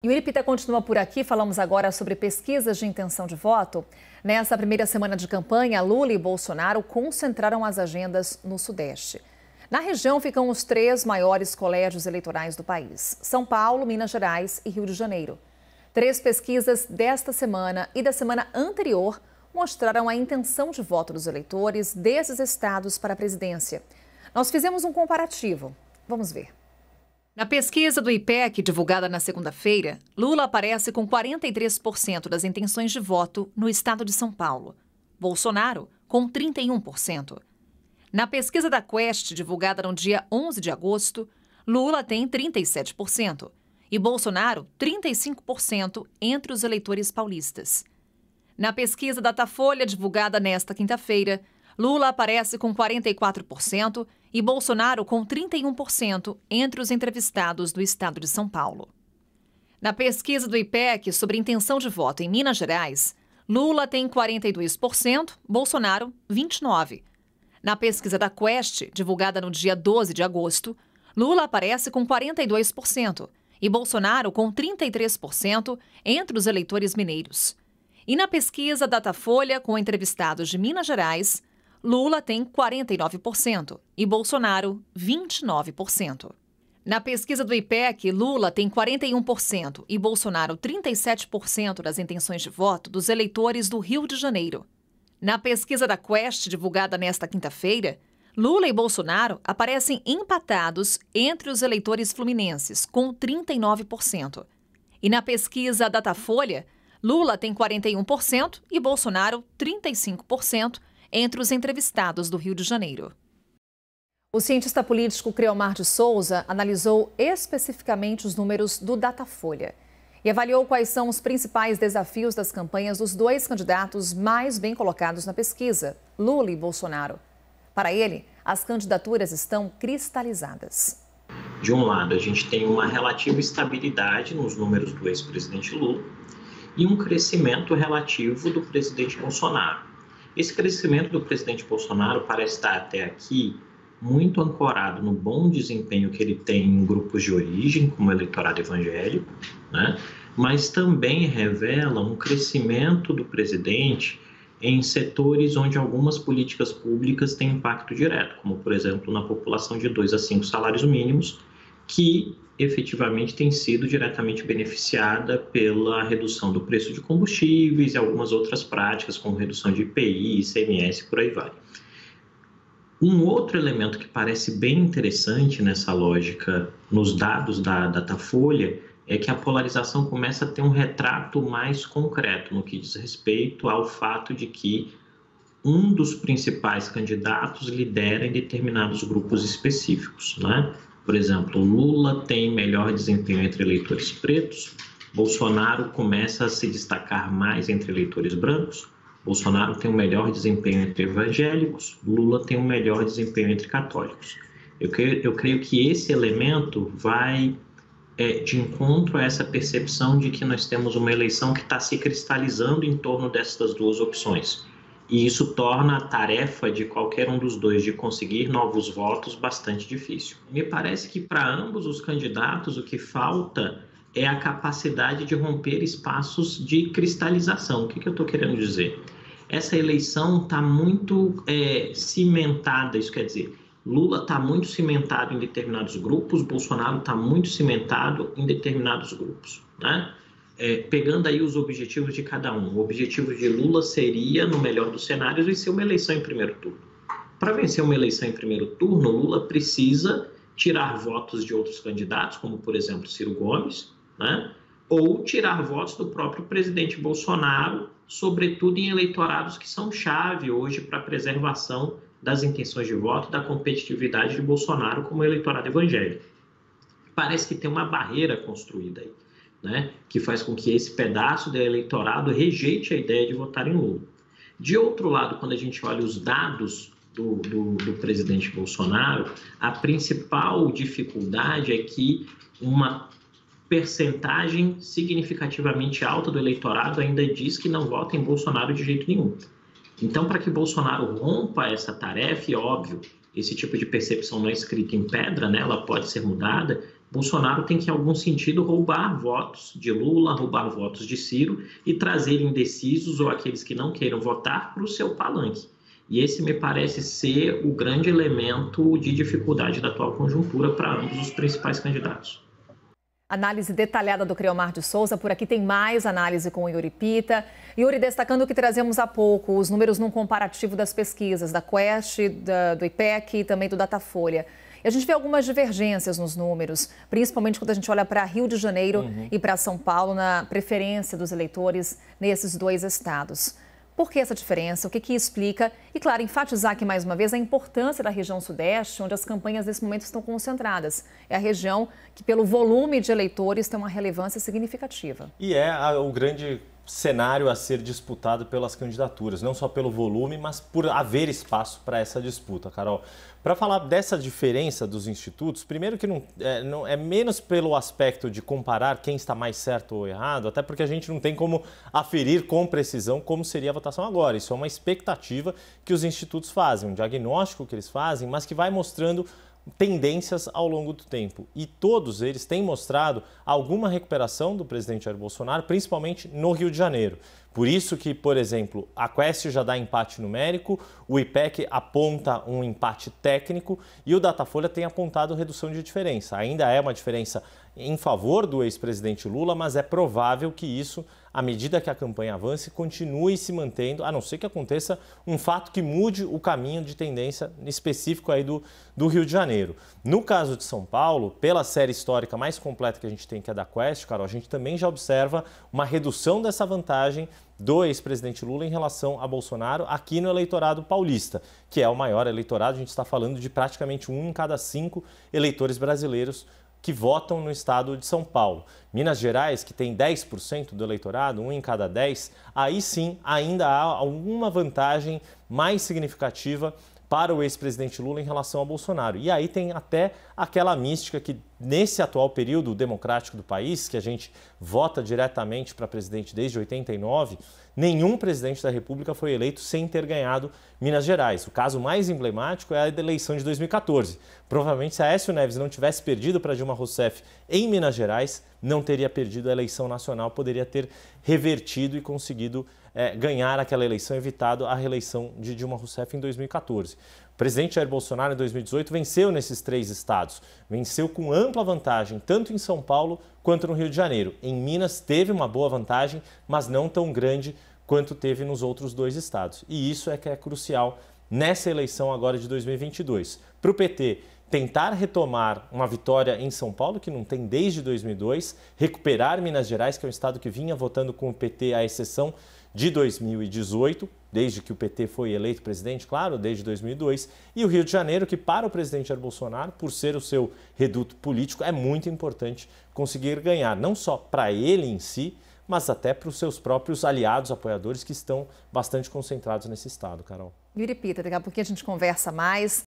E o Iripita continua por aqui. Falamos agora sobre pesquisas de intenção de voto. Nessa primeira semana de campanha, Lula e Bolsonaro concentraram as agendas no Sudeste. Na região ficam os três maiores colégios eleitorais do país: São Paulo, Minas Gerais e Rio de Janeiro. Três pesquisas desta semana e da semana anterior mostraram a intenção de voto dos eleitores desses estados para a presidência. Nós fizemos um comparativo. Vamos ver. Na pesquisa do IPEC, divulgada na segunda-feira, Lula aparece com 43% das intenções de voto no estado de São Paulo. Bolsonaro, com 31%. Na pesquisa da Quest, divulgada no dia 11 de agosto, Lula tem 37% e Bolsonaro 35% entre os eleitores paulistas. Na pesquisa Datafolha, divulgada nesta quinta-feira, Lula aparece com 44% e Bolsonaro com 31% entre os entrevistados do estado de São Paulo. Na pesquisa do IPEC sobre intenção de voto em Minas Gerais, Lula tem 42%, Bolsonaro 29%. Na pesquisa da Quest, divulgada no dia 12 de agosto, Lula aparece com 42% e Bolsonaro com 33% entre os eleitores mineiros. E na pesquisa Datafolha com entrevistados de Minas Gerais, Lula tem 49% e Bolsonaro 29%. Na pesquisa do IPEC, Lula tem 41% e Bolsonaro 37% das intenções de voto dos eleitores do Rio de Janeiro. Na pesquisa da Quest, divulgada nesta quinta-feira, Lula e Bolsonaro aparecem empatados entre os eleitores fluminenses, com 39%. E na pesquisa Datafolha, Lula tem 41% e Bolsonaro 35% entre os entrevistados do Rio de Janeiro. O cientista político Creomar de Souza analisou especificamente os números do Datafolha e avaliou quais são os principais desafios das campanhas dos dois candidatos mais bem colocados na pesquisa, Lula e Bolsonaro. Para ele, as candidaturas estão cristalizadas. De um lado, a gente tem uma relativa estabilidade nos números do ex-presidente Lula e um crescimento relativo do presidente Bolsonaro. Esse crescimento do presidente Bolsonaro parece estar até aqui muito ancorado no bom desempenho que ele tem em grupos de origem, como o eleitorado evangélico, né? mas também revela um crescimento do presidente em setores onde algumas políticas públicas têm impacto direto, como, por exemplo, na população de 2 a 5 salários mínimos, que efetivamente tem sido diretamente beneficiada pela redução do preço de combustíveis e algumas outras práticas, como redução de IPI, ICMS, por aí vai. Um outro elemento que parece bem interessante nessa lógica, nos dados da Datafolha, é que a polarização começa a ter um retrato mais concreto no que diz respeito ao fato de que um dos principais candidatos lidera em determinados grupos específicos, né? Por exemplo, Lula tem melhor desempenho entre eleitores pretos, Bolsonaro começa a se destacar mais entre eleitores brancos, Bolsonaro tem o um melhor desempenho entre evangélicos, Lula tem o um melhor desempenho entre católicos. Eu creio, eu creio que esse elemento vai é, de encontro a essa percepção de que nós temos uma eleição que está se cristalizando em torno dessas duas opções. E isso torna a tarefa de qualquer um dos dois de conseguir novos votos bastante difícil. Me parece que para ambos os candidatos o que falta é a capacidade de romper espaços de cristalização. O que, que eu estou querendo dizer? Essa eleição está muito é, cimentada, isso quer dizer, Lula está muito cimentado em determinados grupos, Bolsonaro está muito cimentado em determinados grupos. Né? é, pegando aí os objetivos de cada um, o objetivo de Lula seria, no melhor dos cenários, vencer uma eleição em primeiro turno. Para vencer uma eleição em primeiro turno, Lula precisa tirar votos de outros candidatos, como por exemplo Ciro Gomes, né? ou tirar votos do próprio presidente Bolsonaro, sobretudo em eleitorados que são chave hoje para a preservação das intenções de voto, da competitividade de Bolsonaro como eleitorado evangélico. Parece que tem uma barreira construída aí né, que faz com que esse pedaço do eleitorado rejeite a ideia de votar em Lula. De outro lado, quando a gente olha os dados do, do, do presidente Bolsonaro, a principal dificuldade é que uma percentagem significativamente alta do eleitorado ainda diz que não vota em Bolsonaro de jeito nenhum. Então, para que Bolsonaro rompa essa tarefa, e é óbvio, esse tipo de percepção não é escrita em pedra, né? ela pode ser mudada, Bolsonaro tem que, em algum sentido, roubar votos de Lula, roubar votos de Ciro e trazer indecisos ou aqueles que não queiram votar para o seu palanque. E esse me parece ser o grande elemento de dificuldade da atual conjuntura para ambos os principais candidatos. Análise detalhada do Criomar de Souza. Por aqui tem mais análise com o Yuri Pita. Yuri, destacando o que trazemos há pouco, os números num comparativo das pesquisas da Quest, da, do IPEC e também do Datafolha. E a gente vê algumas divergências nos números, principalmente quando a gente olha para Rio de Janeiro uhum. e para São Paulo, na preferência dos eleitores nesses dois estados. Por que essa diferença? O que, que explica? E, claro, enfatizar aqui mais uma vez a importância da região Sudeste, onde as campanhas nesse momento estão concentradas. É a região que, pelo volume de eleitores, tem uma relevância significativa. E é a, o grande cenário a ser disputado pelas candidaturas, não só pelo volume, mas por haver espaço para essa disputa, Carol. Para falar dessa diferença dos institutos, primeiro que não é, não é, menos pelo aspecto de comparar quem está mais certo ou errado, até porque a gente não tem como aferir com precisão como seria a votação agora. Isso é uma expectativa que os institutos fazem, um diagnóstico que eles fazem, mas que vai mostrando tendências ao longo do tempo. E todos eles têm mostrado alguma recuperação do presidente Jair Bolsonaro, principalmente no Rio de Janeiro. Por isso que, por exemplo, a Quest já dá empate numérico, o IPEC aponta um empate técnico e o Datafolha tem apontado redução de diferença. Ainda é uma diferença em favor do ex-presidente Lula, mas é provável que isso, à medida que a campanha avance, continue se mantendo, a não ser que aconteça um fato que mude o caminho de tendência específico aí do, do Rio de Janeiro. No caso de São Paulo, pela série histórica mais completa que a gente tem, que é da Quest, Carol, a gente também já observa uma redução dessa vantagem do ex-presidente Lula em relação a Bolsonaro aqui no eleitorado paulista, que é o maior eleitorado, a gente está falando de praticamente um em cada cinco eleitores brasileiros que votam no estado de São Paulo. Minas Gerais, que tem 10% do eleitorado, um em cada 10, aí sim ainda há alguma vantagem mais significativa para o ex-presidente Lula em relação a Bolsonaro. E aí tem até aquela mística que, nesse atual período democrático do país, que a gente vota diretamente para presidente desde 89, nenhum presidente da República foi eleito sem ter ganhado Minas Gerais. O caso mais emblemático é a eleição de 2014. Provavelmente, se Aécio Neves não tivesse perdido para Dilma Rousseff em Minas Gerais, não teria perdido a eleição nacional, poderia ter revertido e conseguido é, ganhar aquela eleição, evitado a reeleição de Dilma Rousseff em 2014. O presidente Jair Bolsonaro, em 2018, venceu nesses três estados. Venceu com ampla vantagem, tanto em São Paulo quanto no Rio de Janeiro. Em Minas, teve uma boa vantagem, mas não tão grande quanto teve nos outros dois estados. E isso é que é crucial nessa eleição agora de 2022. Para o PT, tentar retomar uma vitória em São Paulo, que não tem desde 2002, recuperar Minas Gerais, que é um estado que vinha votando com o PT, à exceção de 2018, desde que o PT foi eleito presidente, claro, desde 2002, e o Rio de Janeiro, que para o presidente Jair Bolsonaro, por ser o seu reduto político, é muito importante conseguir ganhar, não só para ele em si, mas até para os seus próprios aliados, apoiadores que estão bastante concentrados nesse estado, Carol. E repita, daqui a pouquinho a gente conversa mais